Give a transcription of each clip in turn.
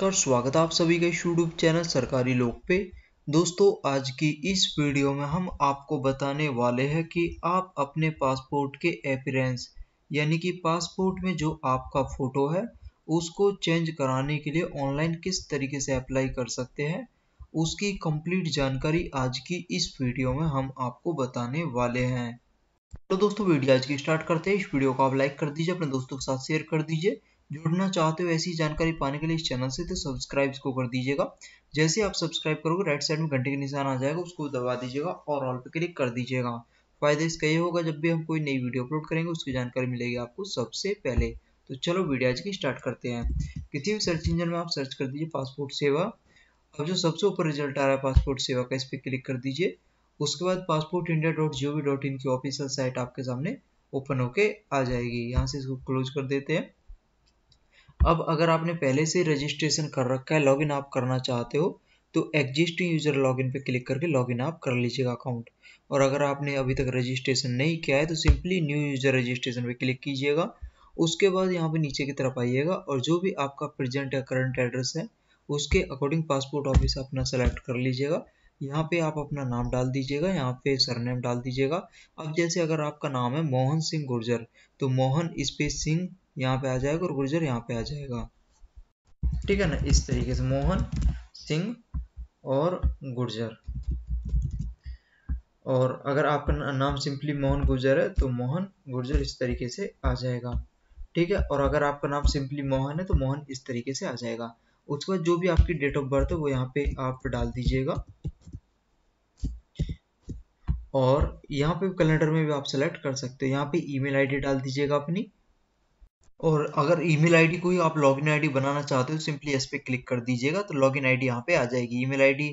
कर स्वागत आप सभी का यूट्यूब चैनल सरकारी लोक पे दोस्तों आज की इस वीडियो में हम आपको बताने वाले हैं कि आप अपने पासपोर्ट के अपीरेंस यानी कि पासपोर्ट में जो आपका फ़ोटो है उसको चेंज कराने के लिए ऑनलाइन किस तरीके से अप्लाई कर सकते हैं उसकी कंप्लीट जानकारी आज की इस वीडियो में हम आपको बताने वाले हैं तो दोस्तों वीडियो आज की स्टार्ट करते हैं इस वीडियो को आप लाइक कर दीजिए अपने दोस्तों के साथ शेयर कर दीजिए जुड़ना चाहते हो ऐसी जानकारी पाने के लिए इस चैनल से तो सब्सक्राइब इसको कर दीजिएगा जैसे आप सब्सक्राइब करोगे राइट साइड में घंटे के निशान आ जाएगा उसको दबा दीजिएगा और ऑल पर क्लिक कर दीजिएगा फायदा इसका ये होगा जब भी हम कोई नई वीडियो अपलोड करेंगे उसकी जानकारी मिलेगी आपको सबसे पहले तो चलो वीडियो आज की स्टार्ट करते हैं किसी भी सर्च इंजन में आप सर्च कर दीजिए पासपोर्ट सेवा अब जो सबसे ऊपर रिजल्ट आ रहा है पासपोर्ट सेवा का इस पर क्लिक कर दीजिए उसके बाद passport India dot G O V dot in की ऑफिशियल साइट आपके सामने ओपन होके आ जाएगी यहाँ से इसको क्लोज कर देते हैं अब अगर आपने पहले से रजिस्ट्रेशन कर रखा है लॉगिन आप करना चाहते हो तो एग्जिस्टिंग यूजर लॉगिन पे क्लिक करके लॉगिन आप कर लीजिएगा अकाउंट और अगर आपने अभी तक रजिस्ट्रेशन नहीं किया है तो सिंपली न्यू यूजर रजिस्ट्रेशन पे क्लिक कीजिएगा उसके बाद यहाँ पे नीचे की तरफ आइएगा और जो भी आपका प्रेजेंट या करंट एड्रेस है उसके अकॉर्डिंग पासपोर्ट ऑफिस अपना सेलेक्ट कर लीजिएगा यहाँ पे आप अपना नाम डाल दीजिएगा यहाँ पे सरनेम डाल दीजिएगा अब जैसे अगर आपका नाम है मोहन सिंह गुर्जर तो मोहन स्पेस सिंह यहाँ पे आ जाएगा और गुर्जर यहाँ पे आ जाएगा ठीक है ना इस तरीके से मोहन सिंह और गुर्जर और अगर आपका नाम सिंपली मोहन गुर्जर है तो मोहन गुर्जर इस तरीके से आ जाएगा ठीक है और अगर आपका नाम सिंपली मोहन है तो मोहन इस तरीके से आ जाएगा उसके बाद जो भी आपकी डेट ऑफ बर्थ है वो यहाँ पे आप डाल दीजिएगा और यहाँ पे कैलेंडर में भी आप सेलेक्ट कर सकते हो यहाँ पे ईमेल आईडी डाल दीजिएगा अपनी और अगर ईमेल आईडी कोई आप लॉगिन आईडी बनाना चाहते हो सिंपली इस पर क्लिक कर दीजिएगा तो लॉगिन आईडी यहाँ पे आ जाएगी ईमेल आईडी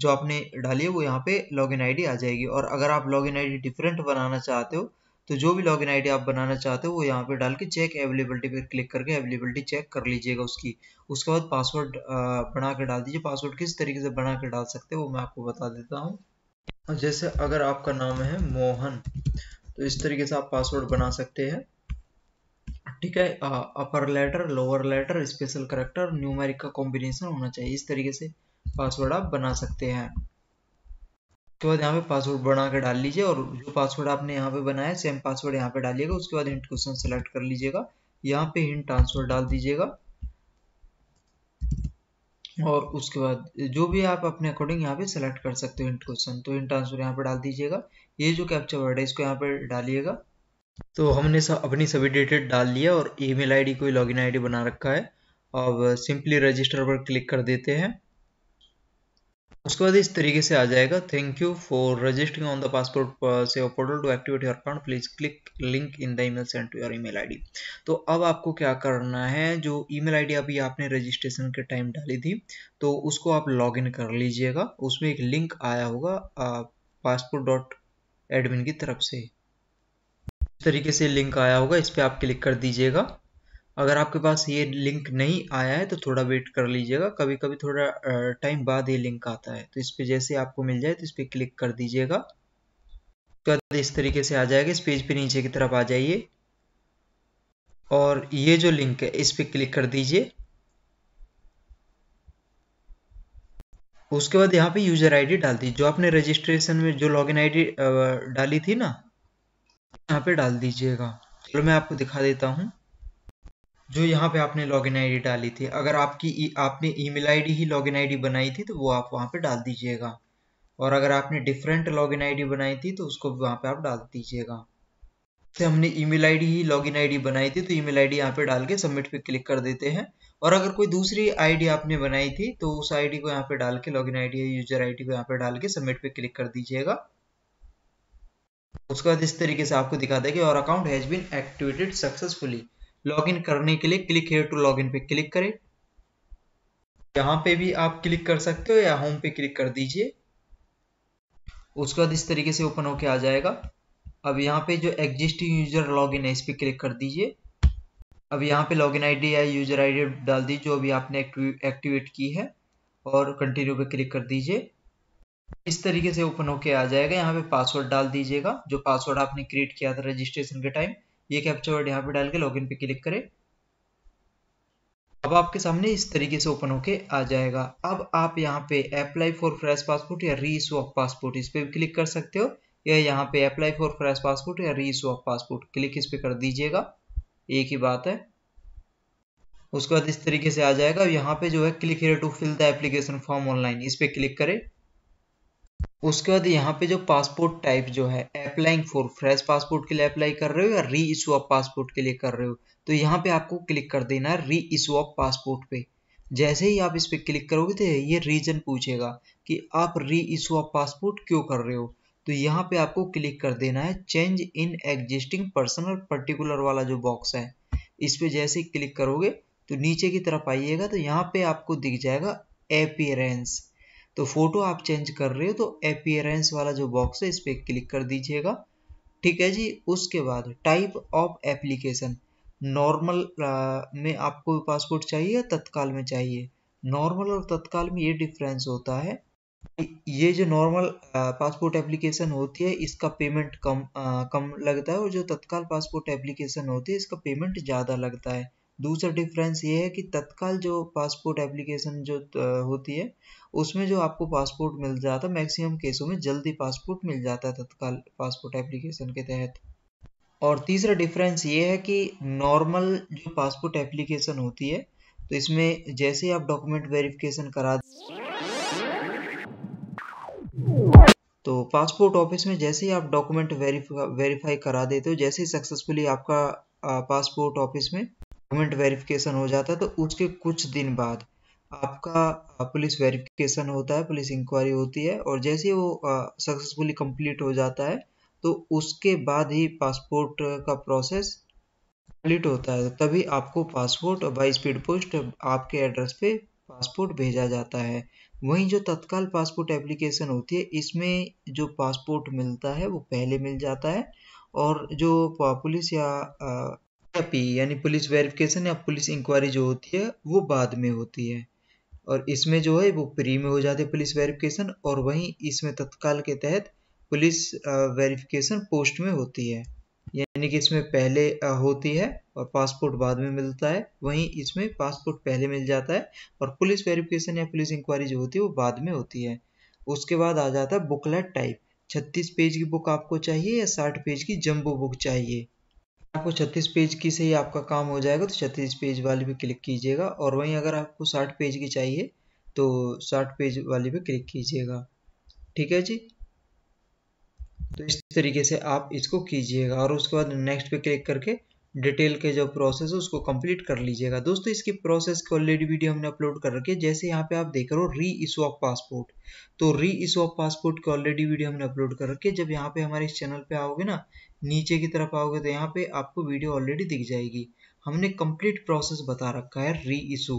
जो आपने डाली है वो यहाँ पे लॉगिन आईडी आ जाएगी और अगर आप लॉगिन आईडी डिफरेंट बनाना चाहते हो तो जो भी लॉगिन आईडी आप बनाना चाहते हो वो यहाँ पे डाल के चेक अवेलेबिलिटी पर क्लिक करके अवेलेबिलिटी चेक कर लीजिएगा उसकी उसके बाद पासवर्ड बना के डाल दीजिए पासवर्ड किस तरीके से बना के डाल सकते हो वो मैं आपको बता देता हूँ जैसे अगर आपका नाम है मोहन तो इस तरीके से आप पासवर्ड बना सकते हैं ठीक है upper letter lower letter special character numeric का कॉम्बिनेशन होना चाहिए इस तरीके से पासवर्ड आप बना सकते हैं उसके बाद यहाँ पे पासवर्ड बना के डाल लीजिए और जो पासवर्ड आपने यहाँ पे बनाया सेम पासवर्ड यहाँ पे डालिएगा उसके बाद हिंट क्वेश्चन सेलेक्ट कर लीजिएगा यहाँ पे हिंट ट्रांसफर डाल दीजिएगा और उसके बाद जो भी आप अपने अकॉर्डिंग यहाँ पे सेलेक्ट कर सकते हो हिंट क्वेश्चन तो हिंट आंसर यहाँ पे डाल दीजिएगा ये जो कैप्चर वर्ड है इसको यहाँ पे डालिएगा तो हमने सब अपनी सभी डेटेड डाल लिया और ईमेल आईडी कोई लॉगिन आईडी बना रखा है अब सिंपली रजिस्टर पर क्लिक कर देते हैं उसके बाद इस तरीके से आ जाएगा thank you for registering on the passport से portal to activate your account please click link in the email send to your email ID तो अब आपको क्या करना है जो ईमेल आईडी अभी आपने रजिस्ट्रेशन के टाइम डाली थी तो उसको आप लॉगिन कर लीजिएगा उसमें एक लिंक आया होगा पासपोर्ट डॉट एडमिन की तरफ से तरीके से लिंक आया होगा इस पर आप क्लिक कर दीजिएगा अगर आपके पास ये लिंक नहीं आया है तो थोड़ा वेट कर लीजिएगा कभी कभी थोड़ा टाइम बाद ये लिंक आता है तो इस पर जैसे आपको मिल जाए तो इस पर क्लिक कर दीजिएगा उसके बाद इस तरीके से आ जाएगा इस पेज पे नीचे की तरफ आ जाइए और ये जो लिंक है इस पर क्लिक कर दीजिए उसके बाद यहाँ पे यूजर आईडी डाल दी जो आपने रजिस्ट्रेशन में जो लॉगिन आईडी डाली थी ना यहाँ पे डाल दीजिएगा चलो मैं आपको दिखा देता हूँ जो यहाँ पे आपने लॉगिन आईडी डाली थी अगर आपकी आपने ईमेल आईडी ही लॉगिन आईडी बनाई थी तो वो आप वहाँ पे डाल दीजिएगा और अगर आपने डिफरेंट लॉगिन आईडी बनाई थी तो उसको वहाँ पे आप डाल दीजिएगा तो हमने ईमेल आईडी ही लॉगिन आईडी बनाई थी तो ईमेल आईडी यहाँ पे डाल के सबमिट पे क्लिक कर देते हैं और अगर कोई दूसरी आईडी आपने बनाई थी तो उस आईडी को यहाँ पे डाल के लॉगिन आईडी या यूजर आईडी को यहाँ पे डाल के सबमिट पे क्लिक कर दीजिएगा उसके बाद इस तरीके से आपको दिखा देगा और account has been activated successfully login करने के लिए क्लिक हेयर टू लॉगिन पे क्लिक करें यहाँ पे भी आप क्लिक कर सकते हो या होम पे क्लिक कर दीजिए उसके बाद इस तरीके से ओपन होके आ जाएगा अब यहाँ पे जो एग्जिस्टिंग यूजर लॉगिन है इस पर क्लिक कर दीजिए अब यहाँ पे लॉगिन आईडी या यूजर आईडी डाल दीजिए जो अभी आपने एक्टिवेट की है और कंटिन्यू पे क्लिक कर दीजिए इस तरीके से ओपन होके आ जाएगा यहाँ पे पासवर्ड डाल दीजिएगा जो पासवर्ड आपने क्रिएट किया था रजिस्ट्रेशन के टाइम ये कैप्चा वर्ड यहाँ पे डाल के लॉगिन पे क्लिक करें अब आपके सामने इस तरीके से ओपन होके आ जाएगा अब आप यहाँ पे अप्लाई फॉर फ्रेश पासपोर्ट या री इशू ऑफ पासपोर्ट इस पर भी क्लिक कर सकते हो या यहाँ पे अप्लाई फॉर फ्रेश पासपोर्ट या री इशू ऑफ पासपोर्ट क्लिक इस पर कर दीजिएगा एक ही बात है उसके बाद इस तरीके से आ जाएगा यहाँ पे जो है click to fill the application form online इस पर क्लिक करें उसके बाद यहाँ पे जो पासपोर्ट टाइप जो है अप्लाइंग फॉर फ्रेश पासपोर्ट के लिए अप्लाई कर रहे हो या री इशू ऑफ पासपोर्ट के लिए कर रहे हो तो यहाँ पे आपको क्लिक कर देना है री इशू ऑफ पासपोर्ट पे जैसे ही आप इस पर क्लिक करोगे तो ये रीजन पूछेगा कि आप री इशू ऑफ पासपोर्ट क्यों कर रहे हो तो यहाँ पे आपको क्लिक कर देना है change in existing personal particular वाला जो बॉक्स है इस पर जैसे ही क्लिक करोगे तो नीचे की तरफ आइएगा तो यहाँ पे आपको दिख जाएगा अपियरेंस तो फोटो आप चेंज कर रहे हो तो अपियरेंस वाला जो बॉक्स है इस पर क्लिक कर दीजिएगा ठीक है जी उसके बाद टाइप ऑफ एप्लीकेशन नॉर्मल में आपको पासपोर्ट चाहिए या तत्काल में चाहिए नॉर्मल और तत्काल में ये डिफरेंस होता है ये जो नॉर्मल पासपोर्ट एप्लीकेशन होती है इसका पेमेंट कम आ, कम लगता है और जो तत्काल पासपोर्ट एप्लीकेशन होती है इसका पेमेंट ज़्यादा लगता है दूसरा डिफरेंस ये है कि तत्काल जो पासपोर्ट एप्लीकेशन जो होती है उसमें जो आपको पासपोर्ट मिल जाता मैक्सिमम केसों में जल्दी पासपोर्ट मिल जाता है तत्काल पासपोर्ट एप्लीकेशन के तहत और तीसरा डिफरेंस ये है कि नॉर्मल जो पासपोर्ट एप्लीकेशन होती है तो इसमें जैसे ही आप डॉक्यूमेंट वेरिफिकेशन करा तो पासपोर्ट ऑफिस में जैसे ही आप डॉक्यूमेंट वेरीफाई करा देते हो जैसे ही सक्सेसफुली आपका पासपोर्ट ऑफिस में डॉक्यूमेंट वेरिफिकेशन हो जाता है तो उसके कुछ दिन बाद आपका पुलिस वेरिफिकेशन होता है पुलिस इंक्वायरी होती है और जैसे वो सक्सेसफुली कंप्लीट हो जाता है तो उसके बाद ही पासपोर्ट का प्रोसेस कंप्लीट होता है तभी आपको पासपोर्ट बाई स्पीड पोस्ट आपके एड्रेस पे पासपोर्ट भेजा जाता है वहीं जो तत्काल पासपोर्ट एप्लीकेशन होती है इसमें जो पासपोर्ट मिलता है वो पहले मिल जाता है और जो पुलिस या या पी यानी पुलिस वेरिफिकेशन या पुलिस इंक्वायरी जो होती है वो बाद में होती है और इसमें जो है वो प्री में हो जाती है पुलिस वेरिफिकेशन और वहीं इसमें तत्काल के तहत पुलिस वेरिफिकेशन पोस्ट में होती है यानी कि इसमें पहले होती है और पासपोर्ट बाद में मिलता है वहीं इसमें पासपोर्ट पहले मिल जाता है और पुलिस वेरिफिकेशन या पुलिस इंक्वायरी जो होती है वो बाद में होती है उसके बाद आ जाता है बुकलेट टाइप छत्तीस पेज की बुक आपको चाहिए या साठ पेज की जम्बो बुक चाहिए आपको 36 पेज की से ही आपका काम हो जाएगा तो 36 पेज वाले पे क्लिक कीजिएगा और वहीं अगर आपको 60 पेज की चाहिए तो 60 पेज वाले पे क्लिक कीजिएगा ठीक है जी तो इस तरीके से आप इसको कीजिएगा और उसके बाद नेक्स्ट पे क्लिक करके डिटेल के जो प्रोसेस है उसको कंप्लीट कर लीजिएगा दोस्तों इसकी प्रोसेस की ऑलरेडी वीडियो हमने अपलोड कर रखी है जैसे यहाँ पे आप देख रहे हो री इशू ऑफ पासपोर्ट तो री इशू ऑफ पासपोर्ट की ऑलरेडी वीडियो हमने अपलोड कर रखी है जब यहाँ पे हमारे इस चैनल पे आओगे ना नीचे की तरफ आओगे तो यहाँ पे आपको वीडियो ऑलरेडी दिख जाएगी हमने कंप्लीट प्रोसेस बता रखा है री इशू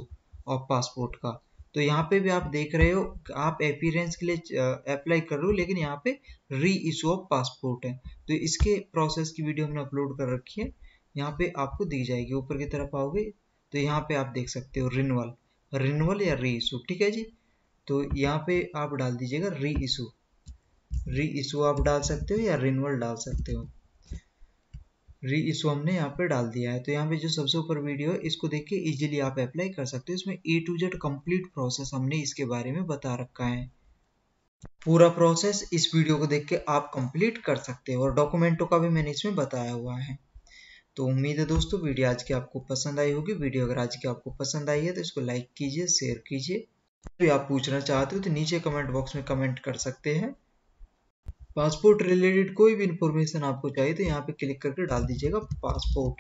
ऑफ पासपोर्ट का तो यहाँ पे भी आप देख रहे हो आप अपीयरेंस के लिए अप्लाई कर रहे हो लेकिन यहाँ पे री इशू ऑफ पासपोर्ट है तो इसके प्रोसेस की वीडियो हमने अपलोड कर रखी है यहाँ पे आपको दिख जाएगी ऊपर की तरफ आओगे तो यहाँ पे आप देख सकते हो रिनवल रिनवल या री इशू ठीक है जी तो यहाँ पे आप डाल दीजिएगा री इशू री इशू आप डाल सकते हो या रिनवल डाल सकते हो री इसको हमने यहाँ पे डाल दिया है तो यहाँ पे जो सबसे ऊपर वीडियो है इसको देख के ईजिली आप अप्लाई कर सकते हो इसमें A to Z complete process हमने इसके बारे में बता रखा है पूरा प्रोसेस इस वीडियो को देख के आप कंप्लीट कर सकते हो और डॉक्यूमेंटों का भी मैंने इसमें बताया हुआ है तो उम्मीद है दोस्तों वीडियो आज की आपको पसंद आई होगी वीडियो अगर आज की आपको पसंद आई है तो इसको लाइक कीजिए शेयर कीजिए तो आप पूछना चाहते हो तो नीचे कमेंट बॉक्स में कमेंट कर सकते हैं पासपोर्ट रिलेटेड कोई भी इंफॉर्मेशन आपको चाहिए तो यहाँ पे क्लिक करके डाल दीजिएगा पासपोर्ट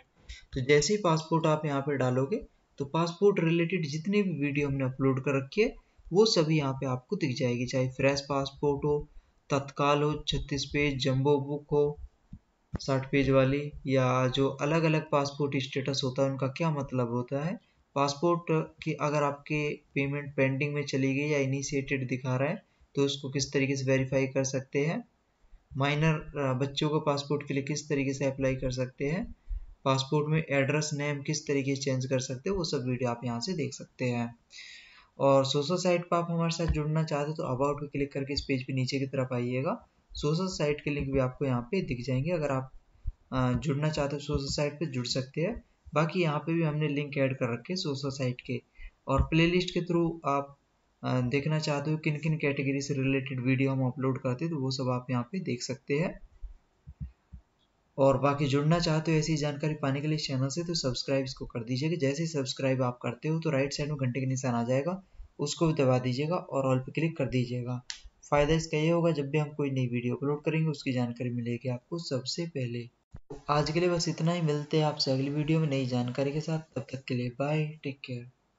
तो जैसे ही पासपोर्ट आप यहाँ पे डालोगे तो पासपोर्ट रिलेटेड जितनी भी वीडियो हमने अपलोड कर रखी है वो सभी यहाँ पे आपको दिख जाएगी चाहे फ्रेश पासपोर्ट हो तत्काल हो छत्तीस पेज जम्बो बुक हो साठ पेज वाली या जो अलग अलग पासपोर्ट स्टेटस होता है उनका क्या मतलब होता है पासपोर्ट की अगर आपके पेमेंट पेंडिंग में चली गई या इनिशिएटेड दिखा रहा है तो उसको किस तरीके से वेरीफाई कर सकते हैं माइनर uh, बच्चों को पासपोर्ट के लिए किस तरीके से अप्लाई कर सकते हैं पासपोर्ट में एड्रेस नेम किस तरीके से चेंज कर सकते हैं वो सब वीडियो आप यहाँ से देख सकते हैं और सोशल साइट पर आप हमारे साथ जुड़ना चाहते हो तो अबाउट पर क्लिक करके इस पेज पे नीचे की तरफ आइएगा सोशल साइट के लिंक भी आपको यहाँ पे दिख जाएंगे अगर आप uh, जुड़ना चाहते हो सोशल साइट पे जुड़ सकते हैं बाकी यहाँ पे भी हमने लिंक ऐड कर रखे सोशल साइट के और प्लेलिस्ट के थ्रू आप देखना चाहते हो किन किन कैटेगरी से रिलेटेड वीडियो हम अपलोड करते हैं तो वो सब आप यहाँ पे देख सकते हैं और बाकी जुड़ना चाहते हो ऐसी जानकारी पाने के लिए चैनल से तो सब्सक्राइब इसको कर दीजिएगा जैसे ही सब्सक्राइब आप करते हो तो राइट साइड में घंटे के निशान आ जाएगा उसको भी दबा दीजिएगा और ऑल पे क्लिक कर दीजिएगा फ़ायदा इसका ये होगा जब भी हम कोई नई वीडियो अपलोड करेंगे उसकी जानकारी मिलेगी आपको सबसे पहले आज के लिए बस इतना ही मिलते हैं आपसे अगली वीडियो में नई जानकारी के साथ तब तक के लिए बाय टेक केयर